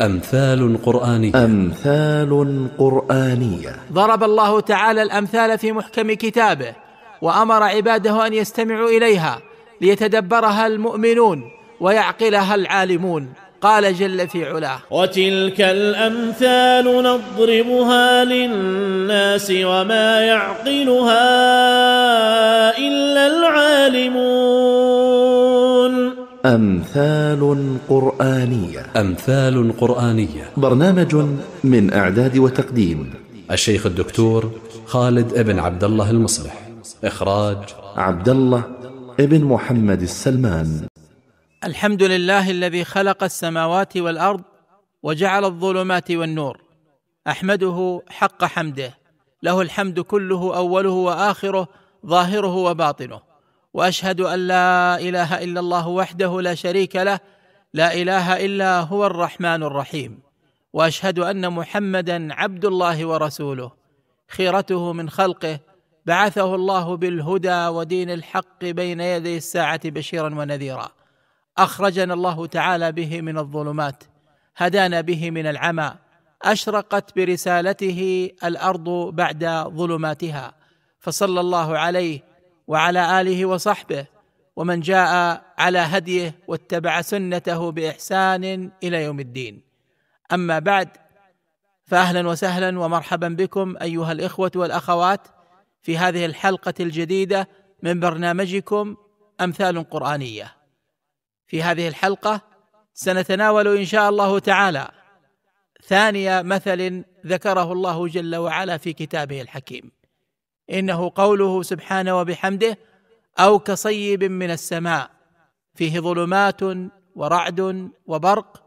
أمثال قرآنية أمثال قرآنية ضرب الله تعالى الأمثال في محكم كتابه وأمر عباده أن يستمعوا إليها ليتدبرها المؤمنون ويعقلها العالمون قال جل في علاه وتلك الأمثال نضربها للناس وما يعقلها إلا العالمون أمثال قرآنية أمثال قرآنية برنامج من إعداد وتقديم الشيخ الدكتور خالد ابن عبد الله المصلح إخراج عبد الله ابن محمد السلمان الحمد لله الذي خلق السماوات والأرض وجعل الظلمات والنور أحمده حق حمده له الحمد كله أوله وآخره ظاهره وباطنه واشهد ان لا اله الا الله وحده لا شريك له لا اله الا هو الرحمن الرحيم واشهد ان محمدا عبد الله ورسوله خيرته من خلقه بعثه الله بالهدى ودين الحق بين يدي الساعه بشيرا ونذيرا اخرجنا الله تعالى به من الظلمات هدانا به من العمى اشرقت برسالته الارض بعد ظلماتها فصلى الله عليه وعلى اله وصحبه ومن جاء على هديه واتبع سنته باحسان الى يوم الدين اما بعد فاهلا وسهلا ومرحبا بكم ايها الاخوه والاخوات في هذه الحلقه الجديده من برنامجكم امثال قرانيه في هذه الحلقه سنتناول ان شاء الله تعالى ثاني مثل ذكره الله جل وعلا في كتابه الحكيم انه قوله سبحانه وبحمده او كصيب من السماء فيه ظلمات ورعد وبرق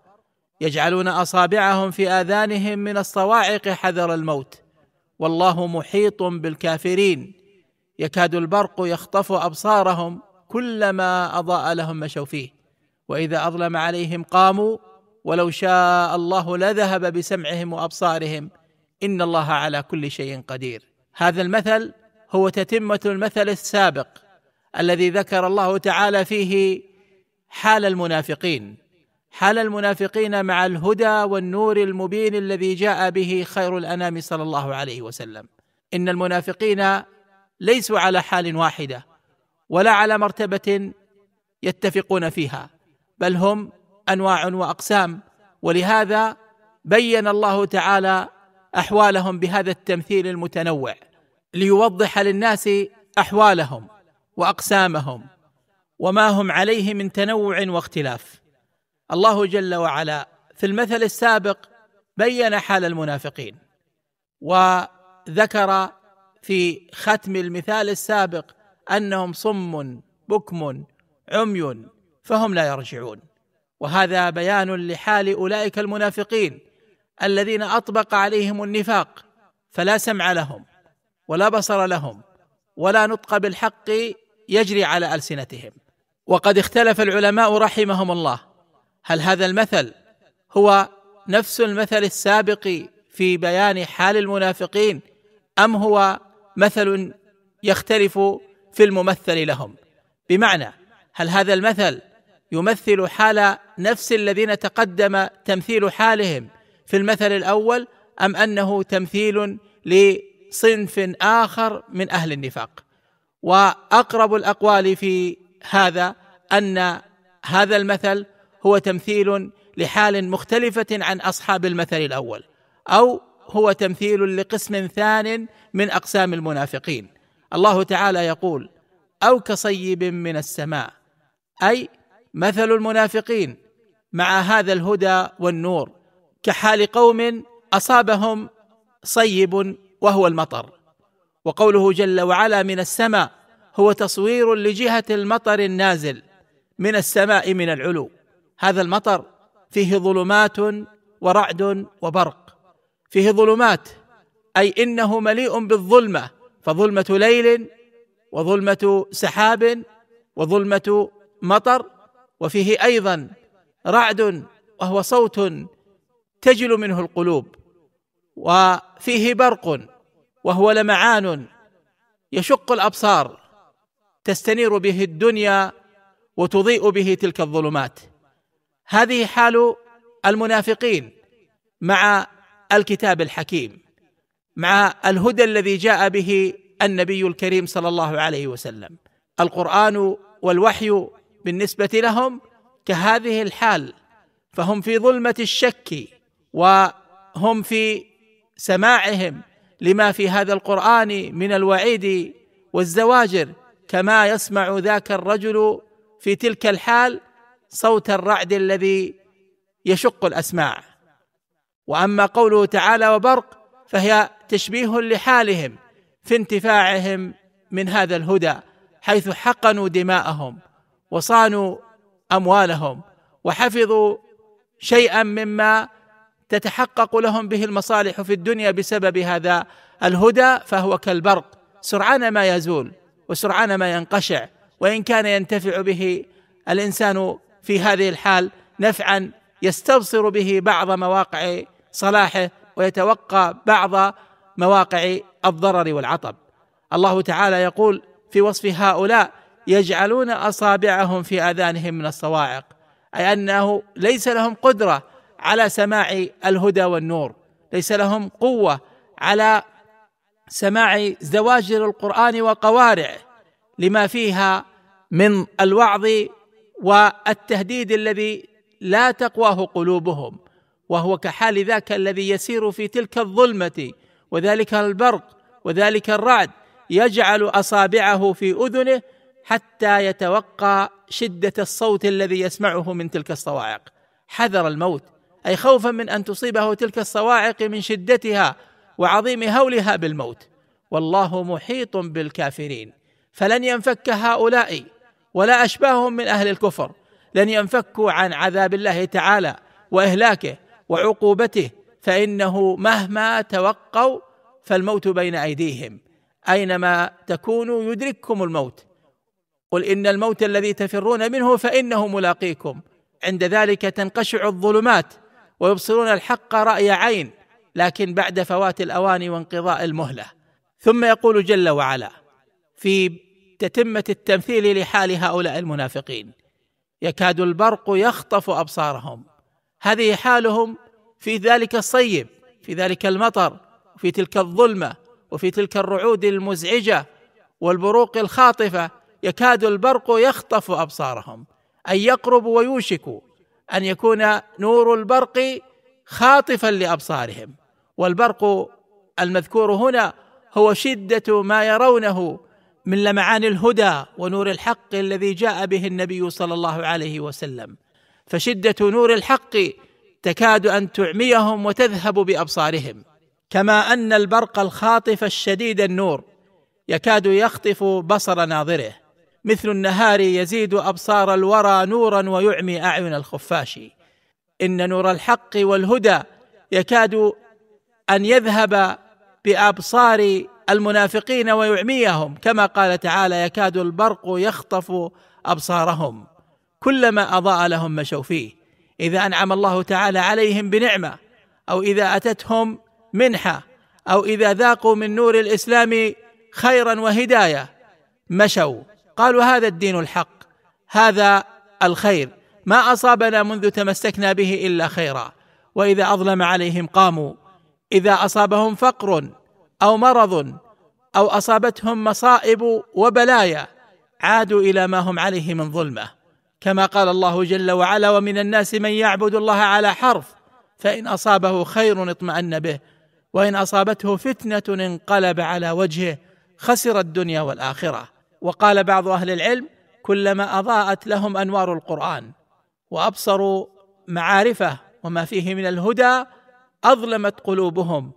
يجعلون اصابعهم في اذانهم من الصواعق حذر الموت والله محيط بالكافرين يكاد البرق يخطف ابصارهم كلما اضاء لهم مشوا فيه واذا اظلم عليهم قاموا ولو شاء الله لذهب بسمعهم وابصارهم ان الله على كل شيء قدير هذا المثل هو تتمه المثل السابق الذي ذكر الله تعالى فيه حال المنافقين حال المنافقين مع الهدى والنور المبين الذي جاء به خير الانام صلى الله عليه وسلم ان المنافقين ليسوا على حال واحده ولا على مرتبه يتفقون فيها بل هم انواع واقسام ولهذا بين الله تعالى احوالهم بهذا التمثيل المتنوع ليوضح للناس احوالهم واقسامهم وما هم عليه من تنوع واختلاف الله جل وعلا في المثل السابق بين حال المنافقين وذكر في ختم المثال السابق انهم صم بكم عمي فهم لا يرجعون وهذا بيان لحال اولئك المنافقين الذين اطبق عليهم النفاق فلا سمع لهم ولا بصر لهم ولا نطق بالحق يجري على السنتهم وقد اختلف العلماء رحمهم الله هل هذا المثل هو نفس المثل السابق في بيان حال المنافقين ام هو مثل يختلف في الممثل لهم بمعنى هل هذا المثل يمثل حال نفس الذين تقدم تمثيل حالهم في المثل الاول ام انه تمثيل ل صنف اخر من اهل النفاق واقرب الاقوال في هذا ان هذا المثل هو تمثيل لحال مختلفه عن اصحاب المثل الاول او هو تمثيل لقسم ثان من اقسام المنافقين الله تعالى يقول او كصيب من السماء اي مثل المنافقين مع هذا الهدى والنور كحال قوم اصابهم صيب وهو المطر وقوله جل وعلا من السماء هو تصوير لجهه المطر النازل من السماء من العلو هذا المطر فيه ظلمات ورعد وبرق فيه ظلمات اي انه مليء بالظلمه فظلمه ليل وظلمه سحاب وظلمه مطر وفيه ايضا رعد وهو صوت تجل منه القلوب وفيه برق وهو لمعان يشق الابصار تستنير به الدنيا وتضيء به تلك الظلمات هذه حال المنافقين مع الكتاب الحكيم مع الهدى الذي جاء به النبي الكريم صلى الله عليه وسلم القران والوحي بالنسبه لهم كهذه الحال فهم في ظلمه الشك وهم في سماعهم لما في هذا القران من الوعيد والزواجر كما يسمع ذاك الرجل في تلك الحال صوت الرعد الذي يشق الاسماع واما قوله تعالى وبرق فهي تشبيه لحالهم في انتفاعهم من هذا الهدى حيث حقنوا دماءهم وصانوا اموالهم وحفظوا شيئا مما تتحقق لهم به المصالح في الدنيا بسبب هذا الهدى فهو كالبرق سرعان ما يزول وسرعان ما ينقشع وان كان ينتفع به الانسان في هذه الحال نفعا يستبصر به بعض مواقع صلاحه ويتوقى بعض مواقع الضرر والعطب الله تعالى يقول في وصف هؤلاء يجعلون اصابعهم في اذانهم من الصواعق اي انه ليس لهم قدره على سماع الهدى والنور ليس لهم قوه على سماع زواجر القران وقوارعه لما فيها من الوعظ والتهديد الذي لا تقواه قلوبهم وهو كحال ذاك الذي يسير في تلك الظلمه وذلك البرق وذلك الرعد يجعل اصابعه في اذنه حتى يتوقى شده الصوت الذي يسمعه من تلك الصواعق حذر الموت اي خوفا من ان تصيبه تلك الصواعق من شدتها وعظيم هولها بالموت والله محيط بالكافرين فلن ينفك هؤلاء ولا اشباههم من اهل الكفر لن ينفكوا عن عذاب الله تعالى واهلاكه وعقوبته فانه مهما توقوا فالموت بين ايديهم اينما تكونوا يدرككم الموت قل ان الموت الذي تفرون منه فانه ملاقيكم عند ذلك تنقشع الظلمات ويبصرون الحق راي عين لكن بعد فوات الاوان وانقضاء المهله ثم يقول جل وعلا في تتمه التمثيل لحال هؤلاء المنافقين يكاد البرق يخطف ابصارهم هذه حالهم في ذلك الصيب في ذلك المطر في تلك الظلمه وفي تلك الرعود المزعجه والبروق الخاطفه يكاد البرق يخطف ابصارهم اي يقرب ويوشكوا ان يكون نور البرق خاطفا لابصارهم والبرق المذكور هنا هو شده ما يرونه من لمعان الهدى ونور الحق الذي جاء به النبي صلى الله عليه وسلم فشده نور الحق تكاد ان تعميهم وتذهب بابصارهم كما ان البرق الخاطف الشديد النور يكاد يخطف بصر ناظره مثل النهار يزيد ابصار الورى نورا ويعمي اعين الخفاش ان نور الحق والهدى يكاد ان يذهب بابصار المنافقين ويعميهم كما قال تعالى يكاد البرق يخطف ابصارهم كلما اضاء لهم مشوا فيه اذا انعم الله تعالى عليهم بنعمه او اذا اتتهم منحه او اذا ذاقوا من نور الاسلام خيرا وهدايه مشوا قالوا هذا الدين الحق هذا الخير ما اصابنا منذ تمسكنا به الا خيرا واذا اظلم عليهم قاموا اذا اصابهم فقر او مرض او اصابتهم مصائب وبلايا عادوا الى ما هم عليه من ظلمه كما قال الله جل وعلا ومن الناس من يعبد الله على حرف فان اصابه خير اطمان به وان اصابته فتنه انقلب على وجهه خسر الدنيا والاخره وقال بعض اهل العلم كلما اضاءت لهم انوار القران وابصروا معارفه وما فيه من الهدى اظلمت قلوبهم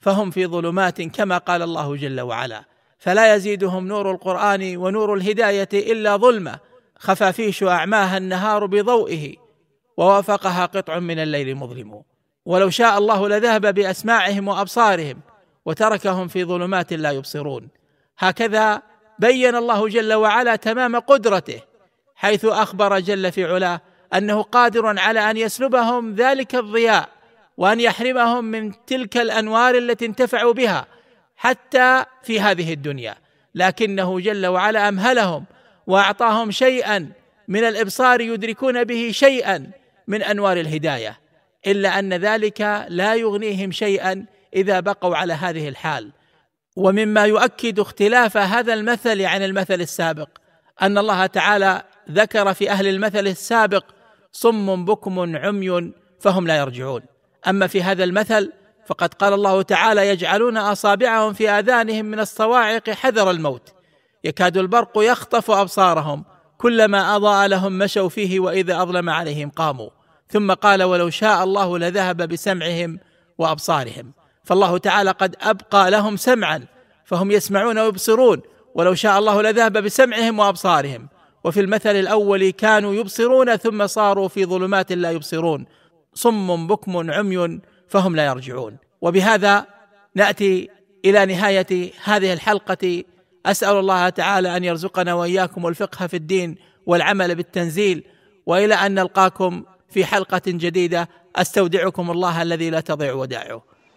فهم في ظلمات كما قال الله جل وعلا فلا يزيدهم نور القران ونور الهدايه الا ظلمه خفافيش اعماها النهار بضوئه ووافقها قطع من الليل مظلم ولو شاء الله لذهب باسماعهم وابصارهم وتركهم في ظلمات لا يبصرون هكذا بين الله جل وعلا تمام قدرته حيث اخبر جل في علاه انه قادر على ان يسلبهم ذلك الضياء وان يحرمهم من تلك الانوار التي انتفعوا بها حتى في هذه الدنيا لكنه جل وعلا امهلهم واعطاهم شيئا من الابصار يدركون به شيئا من انوار الهدايه الا ان ذلك لا يغنيهم شيئا اذا بقوا على هذه الحال ومما يؤكد اختلاف هذا المثل عن المثل السابق ان الله تعالى ذكر في اهل المثل السابق صم بكم عمي فهم لا يرجعون اما في هذا المثل فقد قال الله تعالى يجعلون اصابعهم في اذانهم من الصواعق حذر الموت يكاد البرق يخطف ابصارهم كلما اضاء لهم مشوا فيه واذا اظلم عليهم قاموا ثم قال ولو شاء الله لذهب بسمعهم وابصارهم فالله تعالى قد ابقى لهم سمعا فهم يسمعون ويبصرون ولو شاء الله لذهب بسمعهم وابصارهم وفي المثل الاول كانوا يبصرون ثم صاروا في ظلمات لا يبصرون صم بكم عمي فهم لا يرجعون وبهذا ناتي الى نهايه هذه الحلقه اسال الله تعالى ان يرزقنا واياكم الفقه في الدين والعمل بالتنزيل والى ان نلقاكم في حلقه جديده استودعكم الله الذي لا تضيع ودائعه